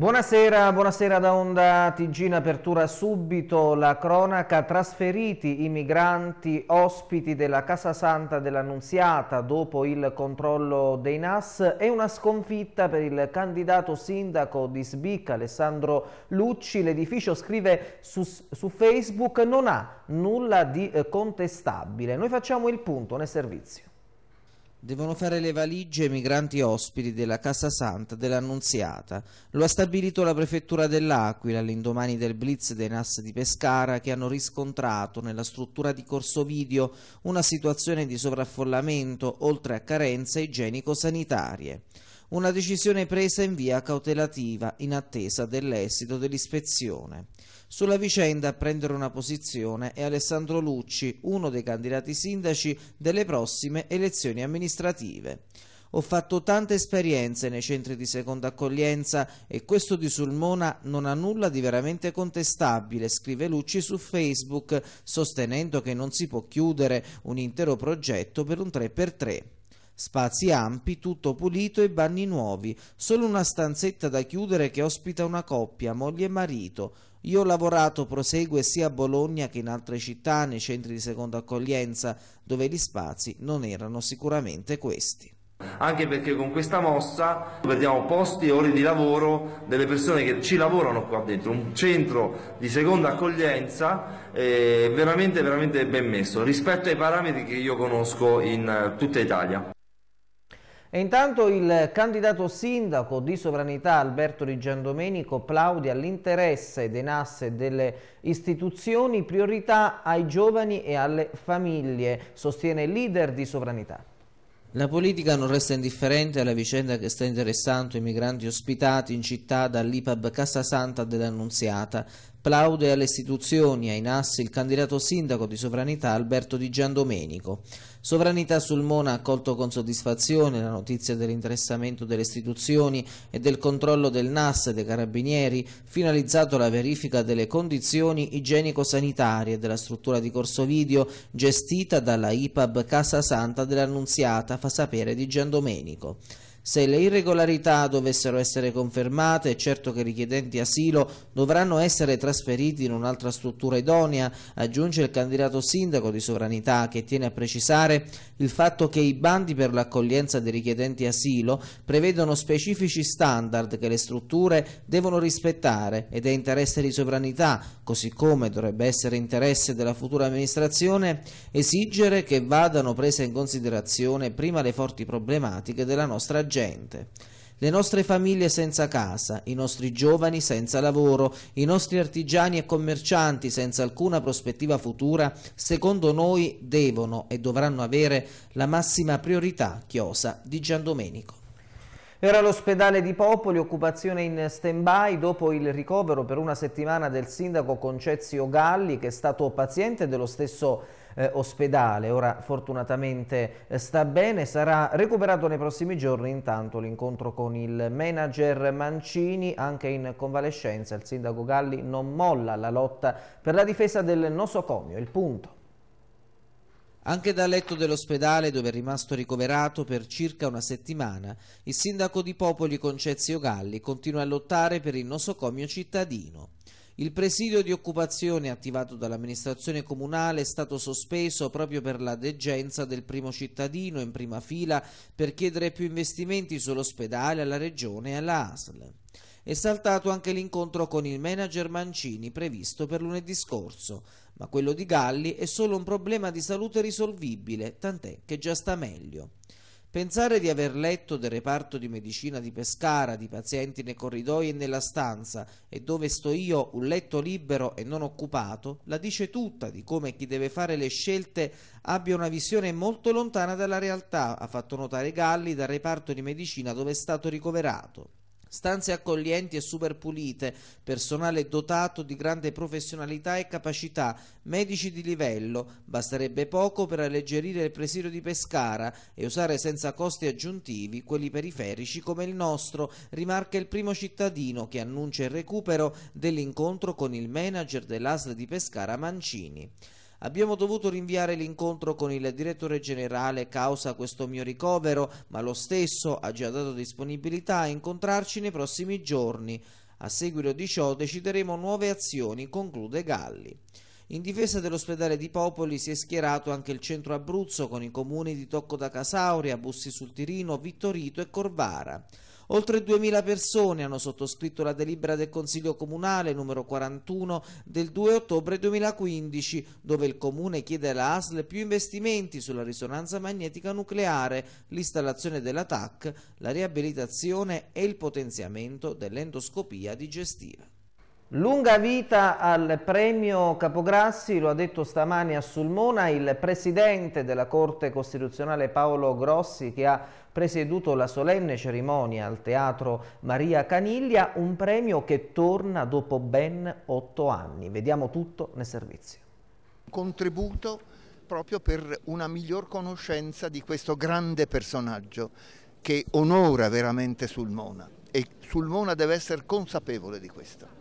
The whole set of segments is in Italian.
Buonasera, buonasera da Onda TG in apertura subito la cronaca trasferiti i migranti ospiti della Casa Santa dell'Annunziata dopo il controllo dei NAS e una sconfitta per il candidato sindaco di Sbicca Alessandro Lucci l'edificio scrive su, su, Facebook non ha nulla di eh, contestabile noi facciamo il punto nel servizio Devono fare le valigie i migranti ospiti della Casa Santa dell'Annunziata. Lo ha stabilito la prefettura dell'Aquila all'indomani del blitz dei NAS di Pescara che hanno riscontrato nella struttura di corso video una situazione di sovraffollamento oltre a carenze igienico-sanitarie. Una decisione presa in via cautelativa in attesa dell'esito dell'ispezione. Sulla vicenda a prendere una posizione è Alessandro Lucci, uno dei candidati sindaci delle prossime elezioni amministrative. Ho fatto tante esperienze nei centri di seconda accoglienza e questo di Sulmona non ha nulla di veramente contestabile, scrive Lucci su Facebook, sostenendo che non si può chiudere un intero progetto per un 3x3. Spazi ampi, tutto pulito e bagni nuovi, solo una stanzetta da chiudere che ospita una coppia, moglie e marito. Io ho lavorato, prosegue, sia a Bologna che in altre città, nei centri di seconda accoglienza, dove gli spazi non erano sicuramente questi anche perché con questa mossa perdiamo posti e ore di lavoro delle persone che ci lavorano qua dentro, un centro di seconda accoglienza è eh, veramente, veramente ben messo rispetto ai parametri che io conosco in eh, tutta Italia. E intanto il candidato sindaco di Sovranità Alberto Di Giandomenico plaude all'interesse dei NAS e delle istituzioni, priorità ai giovani e alle famiglie, sostiene il leader di Sovranità. La politica non resta indifferente alla vicenda che sta interessando i migranti ospitati in città dall'IPAB Casasanta dell'Annunziata. Plaude alle istituzioni, ai NAS, il candidato sindaco di sovranità Alberto Di Giandomenico. Sovranità sul Mona ha accolto con soddisfazione la notizia dell'interessamento delle istituzioni e del controllo del NAS e dei carabinieri, finalizzato alla verifica delle condizioni igienico-sanitarie della struttura di Corso Video gestita dalla IPAB Casa Santa dell'Annunziata, fa sapere di Gian Domenico. Se le irregolarità dovessero essere confermate, è certo che i richiedenti asilo dovranno essere trasferiti in un'altra struttura idonea, aggiunge il candidato sindaco di Sovranità che tiene a precisare il fatto che i bandi per l'accoglienza dei richiedenti asilo prevedono specifici standard che le strutture devono rispettare ed è interesse di Sovranità, così come dovrebbe essere interesse della futura amministrazione, esigere che vadano prese in considerazione prima le forti problematiche della nostra gente. Le nostre famiglie senza casa, i nostri giovani senza lavoro, i nostri artigiani e commercianti senza alcuna prospettiva futura, secondo noi devono e dovranno avere la massima priorità, chiosa di Gian Domenico. Era l'ospedale di Popoli, occupazione in stand-by dopo il ricovero per una settimana del sindaco Concezio Galli, che è stato paziente dello stesso eh, ospedale. Ora fortunatamente eh, sta bene, sarà recuperato nei prossimi giorni intanto l'incontro con il manager Mancini, anche in convalescenza il sindaco Galli non molla la lotta per la difesa del nosocomio, il punto. Anche dal letto dell'ospedale, dove è rimasto ricoverato per circa una settimana, il sindaco di Popoli Concezio Galli continua a lottare per il nosocomio cittadino. Il presidio di occupazione attivato dall'amministrazione comunale è stato sospeso proprio per la degenza del primo cittadino in prima fila per chiedere più investimenti sull'ospedale alla regione e alla ASL. È saltato anche l'incontro con il manager Mancini previsto per lunedì scorso, ma quello di Galli è solo un problema di salute risolvibile, tant'è che già sta meglio. Pensare di aver letto del reparto di medicina di Pescara, di pazienti nei corridoi e nella stanza, e dove sto io un letto libero e non occupato, la dice tutta di come chi deve fare le scelte abbia una visione molto lontana dalla realtà, ha fatto notare Galli dal reparto di medicina dove è stato ricoverato stanze accoglienti e super pulite, personale dotato di grande professionalità e capacità, medici di livello. Basterebbe poco per alleggerire il presidio di Pescara e usare senza costi aggiuntivi quelli periferici come il nostro, rimarca il primo cittadino che annuncia il recupero dell'incontro con il manager dell'ASL di Pescara Mancini. Abbiamo dovuto rinviare l'incontro con il direttore generale causa questo mio ricovero, ma lo stesso ha già dato disponibilità a incontrarci nei prossimi giorni. A seguito di ciò decideremo nuove azioni, conclude Galli. In difesa dell'ospedale di Popoli si è schierato anche il centro Abruzzo con i comuni di Tocco da Casauria, Bussi sul Tirino, Vittorito e Corvara. Oltre 2.000 persone hanno sottoscritto la delibera del Consiglio Comunale numero 41 del 2 ottobre 2015, dove il Comune chiede alla ASL più investimenti sulla risonanza magnetica nucleare, l'installazione della TAC, la riabilitazione e il potenziamento dell'endoscopia digestiva. Lunga vita al premio Capograssi, lo ha detto stamani a Sulmona il presidente della Corte Costituzionale Paolo Grossi che ha presieduto la solenne cerimonia al Teatro Maria Caniglia, un premio che torna dopo ben otto anni. Vediamo tutto nel servizio. Contributo proprio per una miglior conoscenza di questo grande personaggio che onora veramente Sulmona e Sulmona deve essere consapevole di questo.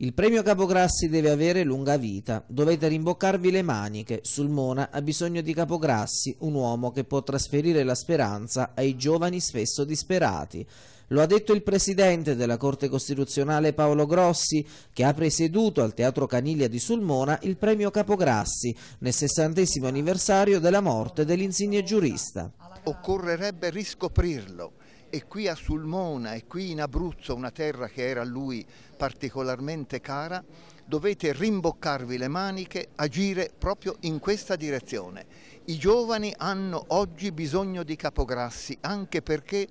Il premio Capograssi deve avere lunga vita, dovete rimboccarvi le maniche, Sulmona ha bisogno di Capograssi, un uomo che può trasferire la speranza ai giovani spesso disperati. Lo ha detto il presidente della Corte Costituzionale Paolo Grossi, che ha presieduto al Teatro Caniglia di Sulmona il premio Capograssi nel sessantesimo anniversario della morte dell'insigne giurista. Occorrerebbe riscoprirlo e qui a Sulmona e qui in Abruzzo, una terra che era a lui particolarmente cara, dovete rimboccarvi le maniche, agire proprio in questa direzione. I giovani hanno oggi bisogno di capograssi, anche perché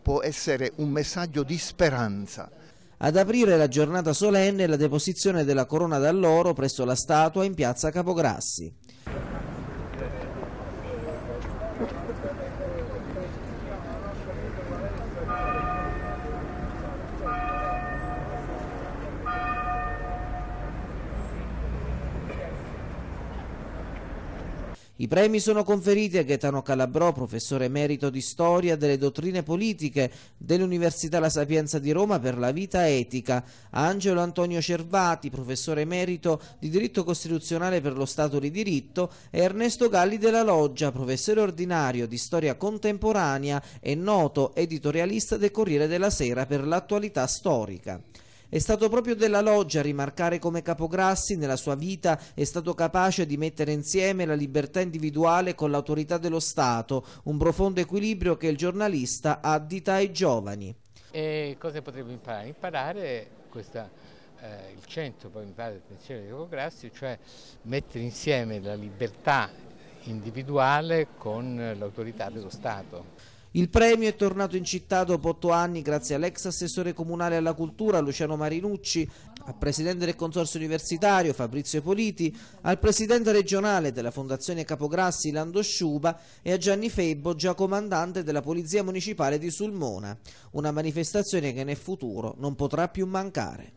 può essere un messaggio di speranza. Ad aprire la giornata solenne la deposizione della corona d'alloro presso la statua in piazza Capograssi. I premi sono conferiti a Gaetano Calabrò, professore emerito di Storia delle dottrine politiche dell'Università La Sapienza di Roma per la vita etica, a Angelo Antonio Cervati, professore emerito di diritto costituzionale per lo Stato di diritto e Ernesto Galli della Loggia, professore ordinario di Storia contemporanea e noto editorialista del Corriere della Sera per l'attualità storica. È stato proprio Della Loggia a rimarcare come Capograssi nella sua vita è stato capace di mettere insieme la libertà individuale con l'autorità dello Stato, un profondo equilibrio che il giornalista addita ai giovani. E cosa potremmo imparare? Imparare questa, eh, il centro poi mi pare dell'attenzione di Capograssi, cioè mettere insieme la libertà individuale con l'autorità dello Stato. Il premio è tornato in città dopo otto anni grazie all'ex assessore comunale alla cultura Luciano Marinucci, al presidente del consorzio universitario Fabrizio Politi, al presidente regionale della fondazione Capograssi Lando Sciuba e a Gianni Febbo, già comandante della polizia municipale di Sulmona. Una manifestazione che nel futuro non potrà più mancare.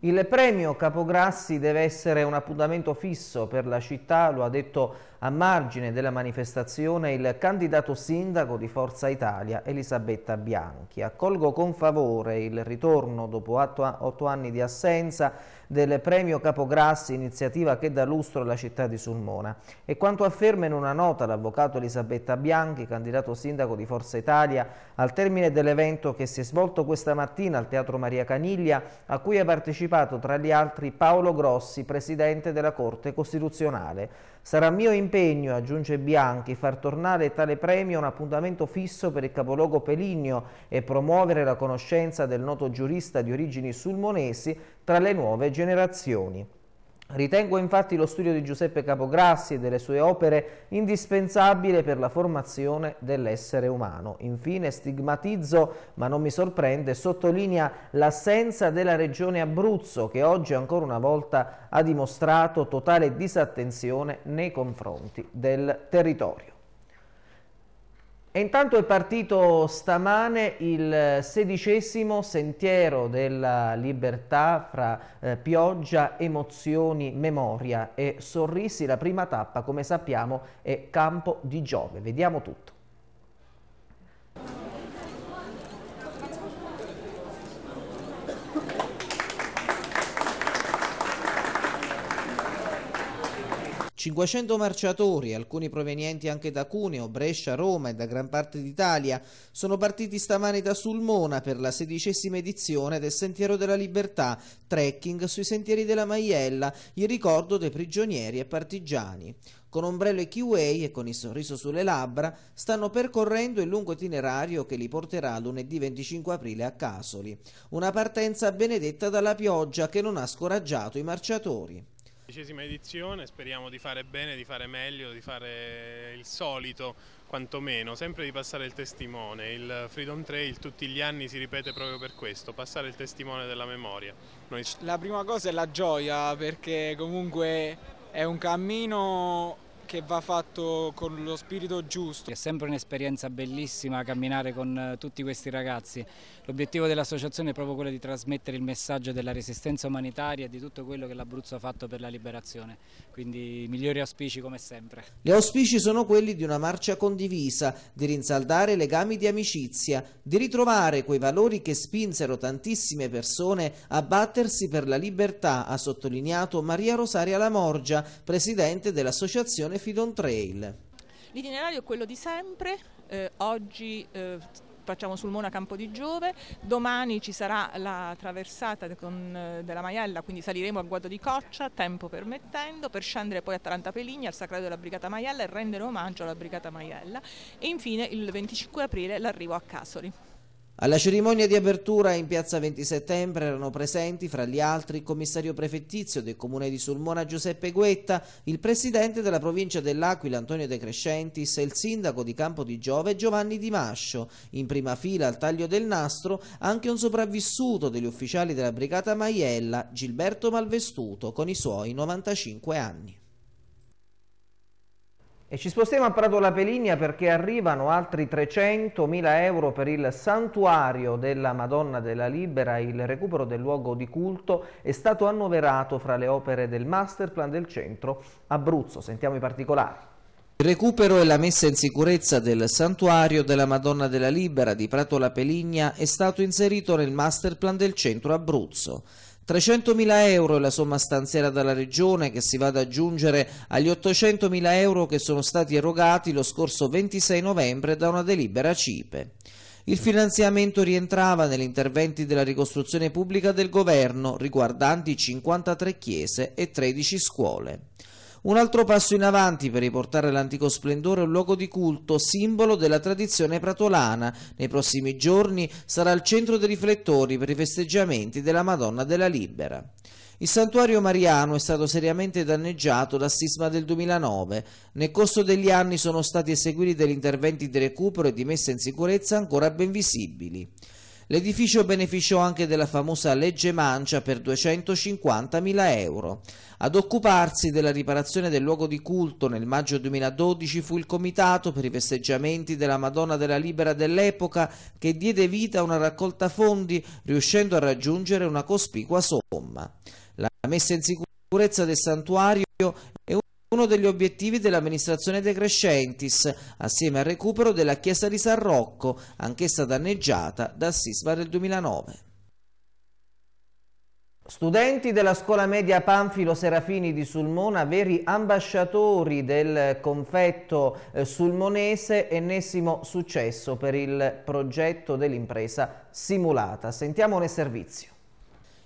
Il premio Capograssi deve essere un appuntamento fisso per la città, lo ha detto a margine della manifestazione il candidato sindaco di Forza Italia Elisabetta Bianchi. Accolgo con favore il ritorno dopo otto anni di assenza del premio Capograssi, iniziativa che dà lustro alla città di Sulmona. E quanto afferma in una nota l'avvocato Elisabetta Bianchi, candidato sindaco di Forza Italia, al termine dell'evento che si è svolto questa mattina al Teatro Maria Caniglia, a cui ha partecipato tra gli altri Paolo Grossi, presidente della Corte Costituzionale. Sarà mio impegno, aggiunge Bianchi, far tornare tale premio a un appuntamento fisso per il capoluogo peligno e promuovere la conoscenza del noto giurista di origini sulmonesi tra le nuove generazioni. Ritengo infatti lo studio di Giuseppe Capograssi e delle sue opere indispensabile per la formazione dell'essere umano. Infine stigmatizzo, ma non mi sorprende, sottolinea l'assenza della regione Abruzzo che oggi ancora una volta ha dimostrato totale disattenzione nei confronti del territorio. E intanto è partito stamane il eh, sedicesimo sentiero della libertà fra eh, pioggia, emozioni, memoria e sorrisi. La prima tappa, come sappiamo, è Campo di Giove. Vediamo tutto. 500 marciatori, alcuni provenienti anche da Cuneo, Brescia, Roma e da gran parte d'Italia, sono partiti stamani da Sulmona per la sedicesima edizione del Sentiero della Libertà, trekking sui sentieri della Maiella, in ricordo dei prigionieri e partigiani. Con ombrello e kiwi e con il sorriso sulle labbra, stanno percorrendo il lungo itinerario che li porterà lunedì 25 aprile a Casoli. Una partenza benedetta dalla pioggia che non ha scoraggiato i marciatori dodicesima edizione, speriamo di fare bene, di fare meglio, di fare il solito quantomeno, sempre di passare il testimone. Il Freedom Trail tutti gli anni si ripete proprio per questo, passare il testimone della memoria. Noi... La prima cosa è la gioia perché comunque è un cammino che va fatto con lo spirito giusto. È sempre un'esperienza bellissima camminare con eh, tutti questi ragazzi. L'obiettivo dell'associazione è proprio quello di trasmettere il messaggio della resistenza umanitaria e di tutto quello che l'Abruzzo ha fatto per la liberazione. Quindi i migliori auspici come sempre. Gli auspici sono quelli di una marcia condivisa, di rinsaldare legami di amicizia, di ritrovare quei valori che spinsero tantissime persone a battersi per la libertà, ha sottolineato Maria Rosaria Lamorgia, presidente dell'associazione edizione Fidon Trail. L'itinerario è quello di sempre, eh, oggi eh, facciamo sul Mona Campo di Giove, domani ci sarà la traversata con, eh, della Maiella, quindi saliremo a Guado di Coccia, tempo permettendo, per scendere poi a Taranta Peligna, al Sacrario della Brigata Maiella e rendere omaggio alla Brigata Maiella e infine il 25 aprile l'arrivo a Casoli. Alla cerimonia di apertura in piazza 20 settembre erano presenti, fra gli altri, il commissario prefettizio del comune di Sulmona Giuseppe Guetta, il presidente della provincia dell'Aquila Antonio De Crescentis e il sindaco di Campo di Giove Giovanni Di Mascio. In prima fila al taglio del nastro anche un sopravvissuto degli ufficiali della brigata Maiella, Gilberto Malvestuto, con i suoi 95 anni. E ci spostiamo a Prato La Peligna perché arrivano altri 300.000 euro per il santuario della Madonna della Libera. Il recupero del luogo di culto è stato annoverato fra le opere del masterplan del centro Abruzzo. Sentiamo i particolari. Il recupero e la messa in sicurezza del santuario della Madonna della Libera di Prato La Peligna è stato inserito nel masterplan del centro Abruzzo. 300.000 euro è la somma stanziata dalla Regione che si va ad aggiungere agli 800.000 euro che sono stati erogati lo scorso 26 novembre da una delibera CIPE. Il finanziamento rientrava negli interventi della ricostruzione pubblica del governo riguardanti 53 chiese e 13 scuole. Un altro passo in avanti per riportare l'antico splendore a un luogo di culto, simbolo della tradizione pratolana. Nei prossimi giorni sarà il centro dei riflettori per i festeggiamenti della Madonna della Libera. Il santuario mariano è stato seriamente danneggiato dal sisma del 2009. Nel corso degli anni sono stati eseguiti degli interventi di recupero e di messa in sicurezza ancora ben visibili. L'edificio beneficiò anche della famosa legge mancia per 250.000 euro. Ad occuparsi della riparazione del luogo di culto nel maggio 2012 fu il comitato per i festeggiamenti della Madonna della Libera dell'epoca che diede vita a una raccolta fondi riuscendo a raggiungere una cospicua somma. La messa in sicurezza del santuario uno degli obiettivi dell'amministrazione De Crescentis, assieme al recupero della chiesa di San Rocco, anch'essa danneggiata dal sisma del 2009. Studenti della scuola media Panfilo Serafini di Sulmona, veri ambasciatori del confetto eh, sulmonese, ennesimo successo per il progetto dell'impresa simulata. Sentiamo nel servizio.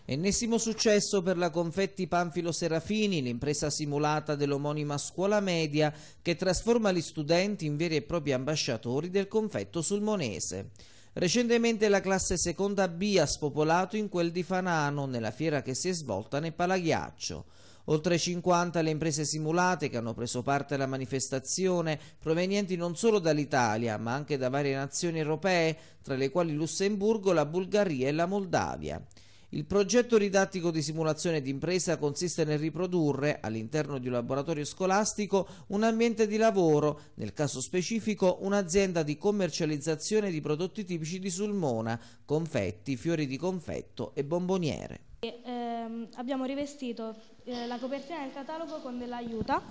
Ennesimo successo per la Confetti Panfilo Serafini, l'impresa simulata dell'omonima scuola media che trasforma gli studenti in veri e propri ambasciatori del confetto sulmonese. Recentemente la classe seconda B ha spopolato in quel di Fanano, nella fiera che si è svolta nel Palaghiaccio. Oltre 50 le imprese simulate che hanno preso parte alla manifestazione, provenienti non solo dall'Italia, ma anche da varie nazioni europee, tra le quali Lussemburgo, la Bulgaria e la Moldavia. Il progetto didattico di simulazione d'impresa consiste nel riprodurre, all'interno di un laboratorio scolastico, un ambiente di lavoro, nel caso specifico un'azienda di commercializzazione di prodotti tipici di Sulmona, confetti, fiori di confetto e bomboniere. E, ehm, abbiamo rivestito eh, la copertina del catalogo con dell'aiuta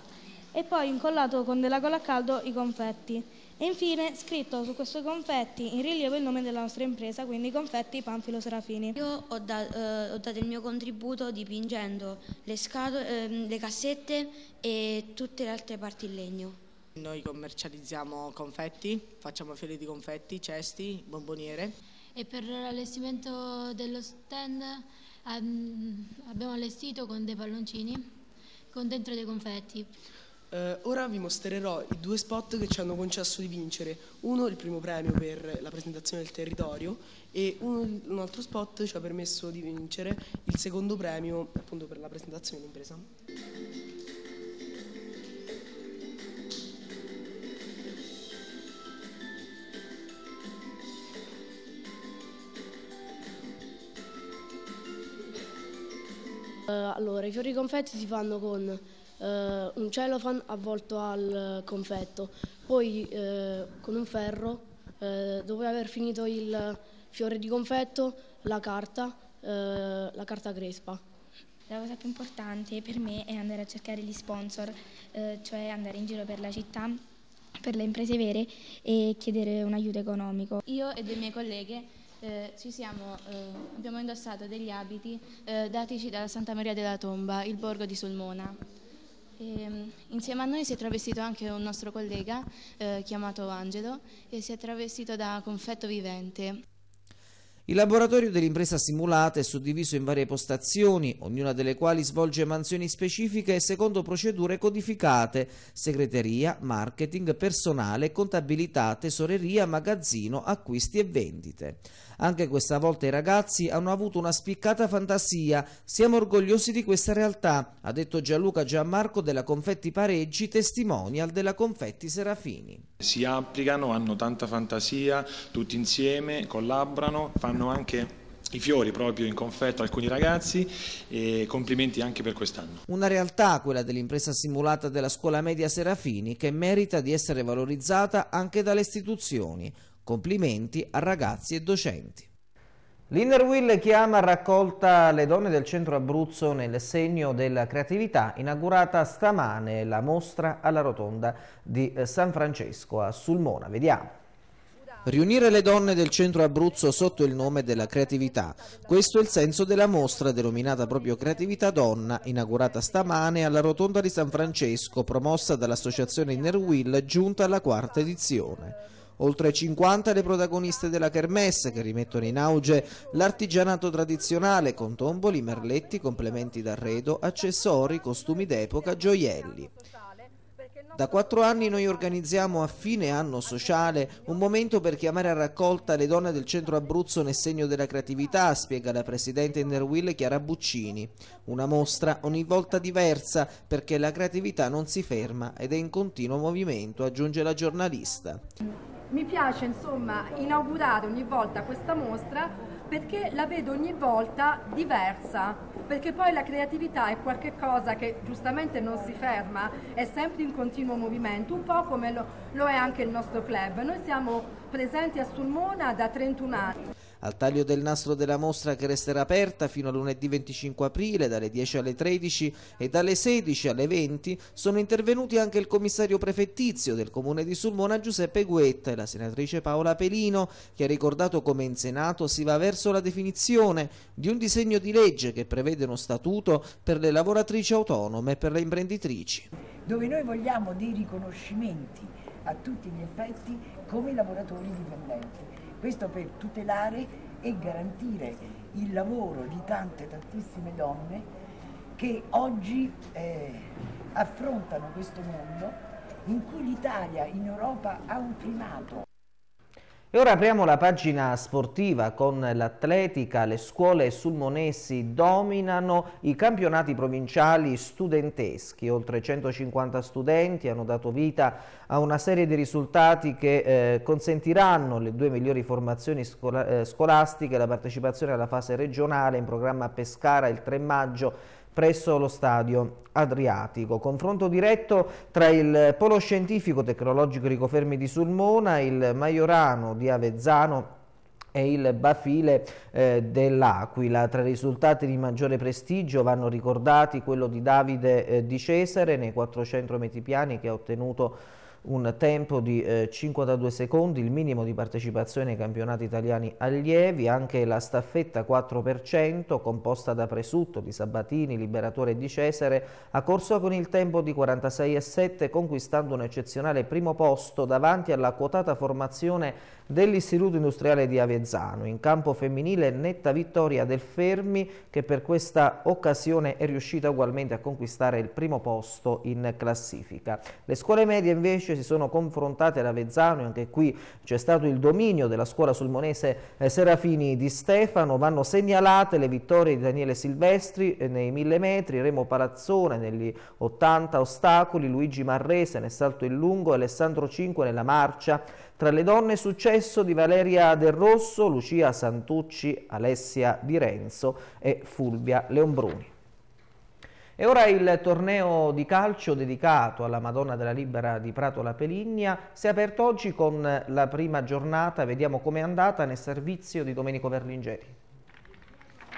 e poi incollato con della colla a caldo i confetti. E infine scritto su questo confetti in rilievo il nome della nostra impresa, quindi Confetti Panfilo Serafini. Io ho, da, eh, ho dato il mio contributo dipingendo le, scatole, eh, le cassette e tutte le altre parti in legno. Noi commercializziamo confetti, facciamo fiori di confetti, cesti, bomboniere. E per l'allestimento dello stand ehm, abbiamo allestito con dei palloncini con dentro dei confetti. Eh, ora vi mostrerò i due spot che ci hanno concesso di vincere. Uno il primo premio per la presentazione del territorio e un, un altro spot ci ha permesso di vincere il secondo premio appunto per la presentazione dell'impresa. Eh, allora, i fiori confetti si fanno con eh, un cellophane avvolto al eh, confetto, poi eh, con un ferro, eh, dopo aver finito il fiore di confetto, la carta, eh, la carta crespa. La cosa più importante per me è andare a cercare gli sponsor, cioè andare in giro per la città per le imprese vere e chiedere un aiuto economico. Io e due mie colleghe eh, siamo, eh, abbiamo indossato degli abiti eh, datici dalla Santa Maria della Tomba, il borgo di Sulmona. E, ehm, insieme a noi si è travestito anche un nostro collega eh, chiamato Angelo e si è travestito da confetto vivente. Il laboratorio dell'impresa simulata è suddiviso in varie postazioni, ognuna delle quali svolge mansioni specifiche secondo procedure codificate, segreteria, marketing, personale, contabilità, tesoreria, magazzino, acquisti e vendite. Anche questa volta i ragazzi hanno avuto una spiccata fantasia. Siamo orgogliosi di questa realtà, ha detto Gianluca Gianmarco della Confetti Pareggi, testimonial della Confetti Serafini. Si applicano, hanno tanta fantasia, tutti insieme collaborano, fanno anche i fiori proprio in confetto a alcuni ragazzi e complimenti anche per quest'anno. Una realtà, quella dell'impresa simulata della scuola media Serafini, che merita di essere valorizzata anche dalle istituzioni. Complimenti a ragazzi e docenti. L'Innerwill chiama raccolta le donne del centro Abruzzo nel segno della creatività, inaugurata stamane la mostra alla rotonda di eh, San Francesco a Sulmona. Vediamo. Riunire le donne del centro Abruzzo sotto il nome della creatività. Questo è il senso della mostra denominata proprio Creatività Donna, inaugurata stamane alla Rotonda di San Francesco, promossa dall'associazione Inner Will, giunta alla quarta edizione. Oltre 50 le protagoniste della kermesse che rimettono in auge l'artigianato tradizionale con tomboli, merletti, complementi d'arredo, accessori, costumi d'epoca, gioielli. Da quattro anni noi organizziamo a fine anno sociale un momento per chiamare a raccolta le donne del centro Abruzzo nel segno della creatività, spiega la presidente Interwill Chiara Buccini. Una mostra ogni volta diversa perché la creatività non si ferma ed è in continuo movimento, aggiunge la giornalista. Mi piace insomma inaugurare ogni volta questa mostra perché la vedo ogni volta diversa, perché poi la creatività è qualcosa che giustamente non si ferma, è sempre in continuo movimento, un po' come lo, lo è anche il nostro club. Noi siamo presenti a Sulmona da 31 anni al taglio del nastro della mostra che resterà aperta fino a lunedì 25 aprile dalle 10 alle 13 e dalle 16 alle 20 sono intervenuti anche il commissario prefettizio del comune di Sulmona Giuseppe Guetta e la senatrice Paola Pelino che ha ricordato come in Senato si va verso la definizione di un disegno di legge che prevede uno statuto per le lavoratrici autonome e per le imprenditrici. Dove noi vogliamo dei riconoscimenti a tutti gli effetti come lavoratori dipendenti questo per tutelare e garantire il lavoro di tante, tantissime donne che oggi eh, affrontano questo mondo in cui l'Italia in Europa ha un primato e ora apriamo la pagina sportiva con l'atletica. Le scuole sulmonesi dominano i campionati provinciali studenteschi. Oltre 150 studenti hanno dato vita a una serie di risultati che eh, consentiranno le due migliori formazioni scola eh, scolastiche la partecipazione alla fase regionale in programma a Pescara il 3 maggio presso lo stadio Adriatico. Confronto diretto tra il Polo Scientifico Tecnologico Ricofermi di Sulmona, il Maiorano di Avezzano e il Bafile eh, dell'Aquila. Tra i risultati di maggiore prestigio vanno ricordati quello di Davide eh, Di Cesare nei 400 metri piani che ha ottenuto un tempo di eh, 52 secondi, il minimo di partecipazione ai campionati italiani allievi, anche la staffetta 4% composta da Presutto, di Sabatini, Liberatore e di Cesare, ha corso con il tempo di 46,7 conquistando un eccezionale primo posto davanti alla quotata formazione dell'Istituto Industriale di Avezzano. In campo femminile netta vittoria del Fermi che per questa occasione è riuscita ugualmente a conquistare il primo posto in classifica. Le scuole medie invece si sono confrontate l'Avezzano e anche qui c'è stato il dominio della scuola sulmonese eh, Serafini di Stefano. Vanno segnalate le vittorie di Daniele Silvestri eh, nei 1000 metri, Remo Palazzone negli 80 ostacoli, Luigi Marrese nel salto in lungo Alessandro Cinque nella marcia. Tra le donne è successo di Valeria Del Rosso, Lucia Santucci, Alessia Di Renzo e Fulvia Leombruni. E ora il torneo di calcio dedicato alla Madonna della Libera di Prato La Peligna si è aperto oggi con la prima giornata, vediamo com'è andata nel servizio di Domenico Verlingeri.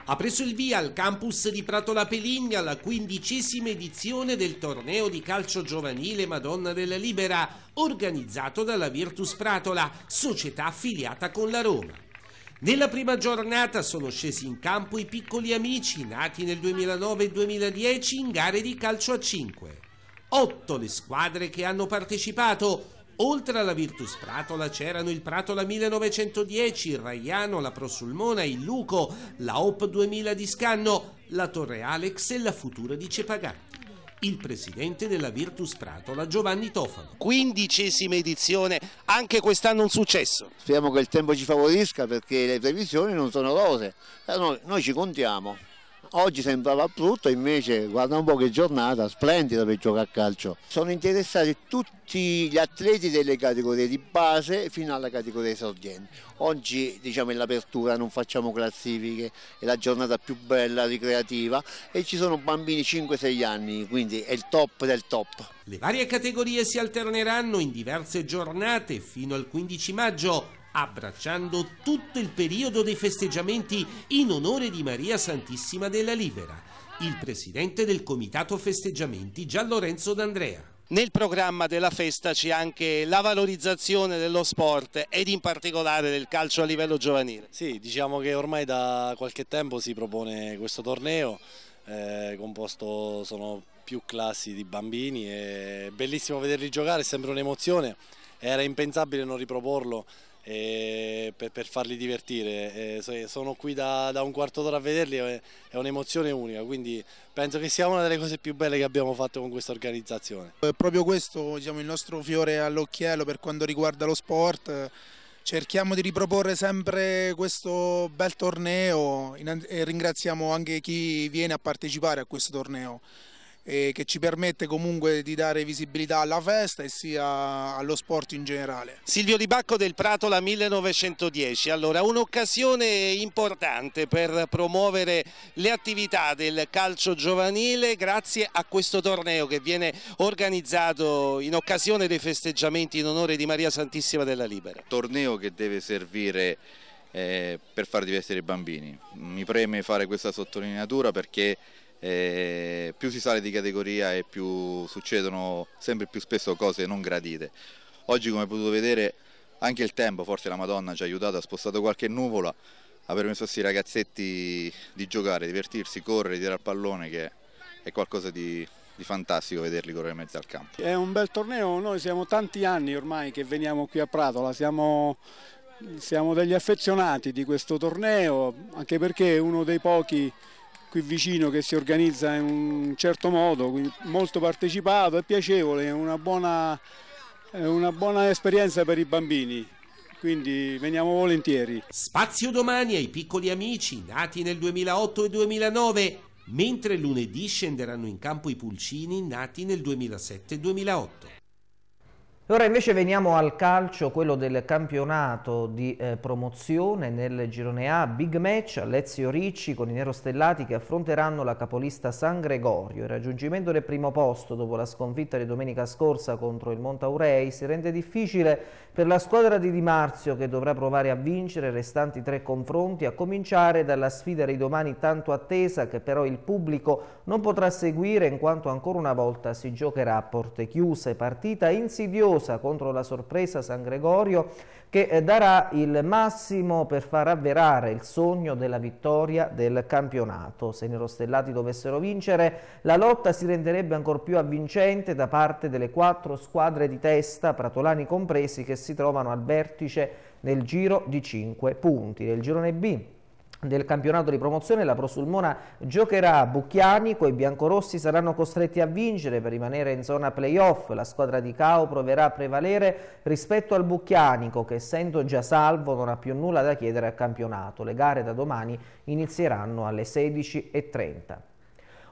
Ha preso il via al campus di Prato La Peligna la quindicesima edizione del torneo di calcio giovanile Madonna della Libera, organizzato dalla Virtus Pratola, società affiliata con la Roma. Nella prima giornata sono scesi in campo i piccoli amici nati nel 2009 e 2010 in gare di calcio a 5. Otto le squadre che hanno partecipato. Oltre alla Virtus Pratola c'erano il Pratola 1910, il Raiano, la Prosulmona, il Luco, la OP 2000 di Scanno, la Torre Alex e la Futura di Cepagatti il presidente della Virtus Pratola Giovanni Tofano. Quindicesima edizione, anche quest'anno un successo. Speriamo che il tempo ci favorisca perché le previsioni non sono rose, eh, noi, noi ci contiamo. Oggi sembrava brutto, invece guarda un po' che giornata, splendida per giocare a calcio. Sono interessati tutti gli atleti delle categorie di base fino alla categoria esordiente. Oggi diciamo in l'apertura non facciamo classifiche, è la giornata più bella, ricreativa e ci sono bambini 5-6 anni, quindi è il top del top. Le varie categorie si alterneranno in diverse giornate fino al 15 maggio abbracciando tutto il periodo dei festeggiamenti in onore di Maria Santissima della Libera, il presidente del comitato festeggiamenti Gian Lorenzo D'Andrea. Nel programma della festa c'è anche la valorizzazione dello sport ed in particolare del calcio a livello giovanile. Sì, diciamo che ormai da qualche tempo si propone questo torneo, eh, composto sono più classi di bambini, è bellissimo vederli giocare, è sempre un'emozione, era impensabile non riproporlo eh, per, per, farli divertire. E eh, sono qui da, da, un quarto d'ora a vederli, è, è un'emozione unica, quindi penso che sia una delle cose più belle che abbiamo fatto con questa organizzazione. È eh, proprio questo diciamo, il nostro fiore all'occhiello per quanto riguarda lo sport. Cerchiamo di riproporre sempre questo bel torneo e ringraziamo anche chi viene a partecipare a questo torneo eh, che ci permette comunque di dare visibilità alla festa e sia allo sport in generale. Silvio Di Bacco del Prato la 1910, allora un'occasione importante per promuovere le attività del calcio giovanile grazie a questo torneo che viene organizzato in occasione dei festeggiamenti in onore di Maria Santissima della Libera. Torneo che deve servire eh, per far divertire i bambini. Mi preme fare questa sottolineatura perché eh, più si sale di categoria e più succedono sempre più spesso cose non gradite. Oggi come potuto vedere anche il tempo, forse la Madonna ci ha aiutato, ha spostato qualche nuvola, ha permesso a questi ragazzetti di giocare, divertirsi, correre, tirare al pallone che è qualcosa di, di fantastico vederli correre in mezzo al campo. È un bel torneo, noi siamo tanti anni ormai che veniamo qui a Pratola, siamo, siamo degli affezionati di questo torneo, anche perché è uno dei pochi qui vicino che si organizza in un certo modo, molto partecipato, è piacevole, è una buona, è una buona esperienza per i bambini quindi veniamo volentieri. Spazio domani ai piccoli amici nati nel 2008 e 2009, mentre lunedì scenderanno in campo i pulcini nati nel 2007 e 2008. Ora invece veniamo al calcio, quello del campionato di eh, promozione nel girone A, big match, Alessio Ricci con i nerostellati che affronteranno la capolista San Gregorio. Il raggiungimento del primo posto dopo la sconfitta di domenica scorsa contro il Montaurei si rende difficile per la squadra di Di Marzio, che dovrà provare a vincere i restanti tre confronti, a cominciare dalla sfida di domani tanto attesa che però il pubblico non potrà seguire in quanto ancora una volta si giocherà a porte chiuse. Partita insidiosa contro la sorpresa San Gregorio, che eh, darà il massimo per far avverare il sogno della vittoria del campionato. Se i nerostellati dovessero vincere, la lotta si renderebbe ancor più avvincente da parte delle quattro squadre di testa, pratolani compresi, che si trovano al vertice nel giro di 5 punti. Nel girone B del campionato di promozione la Prosulmona giocherà a Bucchiani, coi biancorossi saranno costretti a vincere per rimanere in zona playoff, la squadra di Cao proverà a prevalere rispetto al Bucchianico che essendo già salvo non ha più nulla da chiedere al campionato, le gare da domani inizieranno alle 16.30.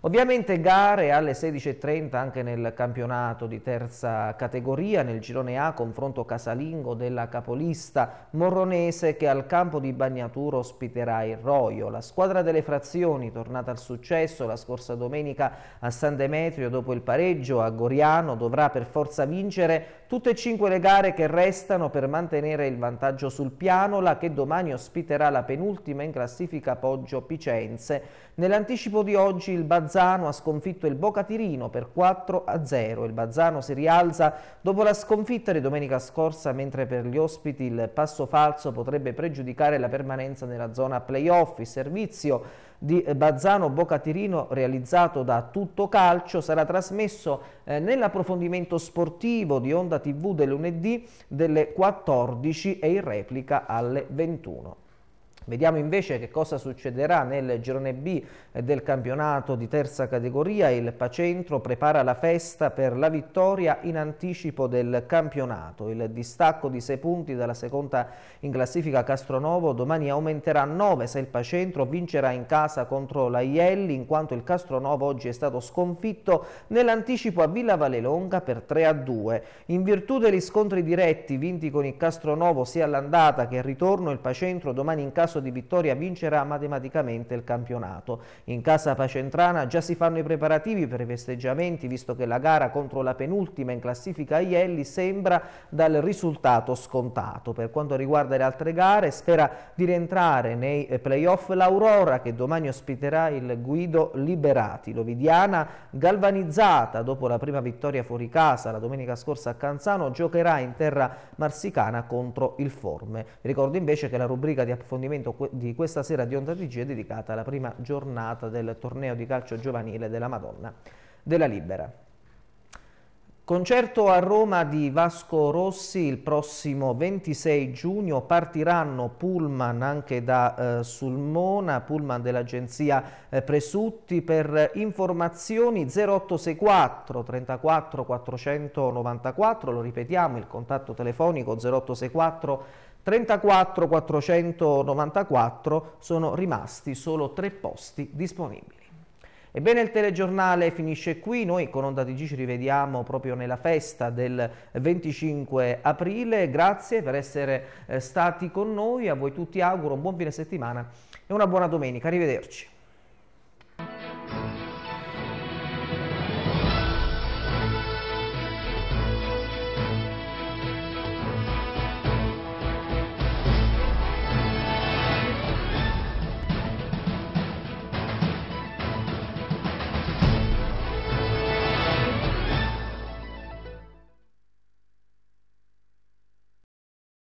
Ovviamente gare alle 16.30 anche nel campionato di terza categoria, nel girone A, confronto casalingo della capolista morronese che al campo di Bagnaturo ospiterà il Roio. La squadra delle frazioni, tornata al successo la scorsa domenica a San Demetrio dopo il pareggio a Goriano, dovrà per forza vincere tutte e cinque le gare che restano per mantenere il vantaggio sul piano, la che domani ospiterà la penultima in classifica Poggio Picenze. Nell'anticipo di oggi il Bazzano ha sconfitto il Boca Tirino per 4 a 0. Il Bazzano si rialza dopo la sconfitta di domenica scorsa, mentre per gli ospiti il passo falso potrebbe pregiudicare la permanenza nella zona playoff. Il servizio di Bazzano Bocatirino realizzato da Tutto Calcio sarà trasmesso eh, nell'approfondimento sportivo di Onda TV del lunedì delle 14 e in replica alle 21. Vediamo invece che cosa succederà nel girone B eh, del campionato di terza categoria. Il Pacentro prepara la festa per la vittoria in anticipo del campionato. Il distacco di 6 punti dalla seconda in classifica Castronovo domani aumenterà a 9 se il Pacentro vincerà in casa contro la Ielli in quanto il Castronovo oggi è stato sconfitto nell'anticipo a Villa Valelonga per 3 a 2. In virtù degli scontri diretti vinti con il Castronovo sia all'andata che al ritorno il Pacentro domani in casa caso di vittoria vincerà matematicamente il campionato. In casa Pacentrana già si fanno i preparativi per i festeggiamenti visto che la gara contro la penultima in classifica Ielli sembra dal risultato scontato. Per quanto riguarda le altre gare spera di rientrare nei playoff l'Aurora che domani ospiterà il Guido Liberati. L'Ovidiana galvanizzata dopo la prima vittoria fuori casa la domenica scorsa a Canzano giocherà in terra marsicana contro il Forme. Ricordo invece che la rubrica di approfondimento L'intervento di questa sera di Onda TG è dedicato alla prima giornata del torneo di calcio giovanile della Madonna della Libera. Concerto a Roma di Vasco Rossi il prossimo 26 giugno, partiranno pullman anche da eh, Sulmona, pullman dell'agenzia eh, Presutti per informazioni 0864 34 494, lo ripetiamo il contatto telefonico 0864 34.494 sono rimasti solo tre posti disponibili. Ebbene il telegiornale finisce qui, noi con Onda TG ci rivediamo proprio nella festa del 25 aprile, grazie per essere eh, stati con noi, a voi tutti auguro un buon fine settimana e una buona domenica, arrivederci.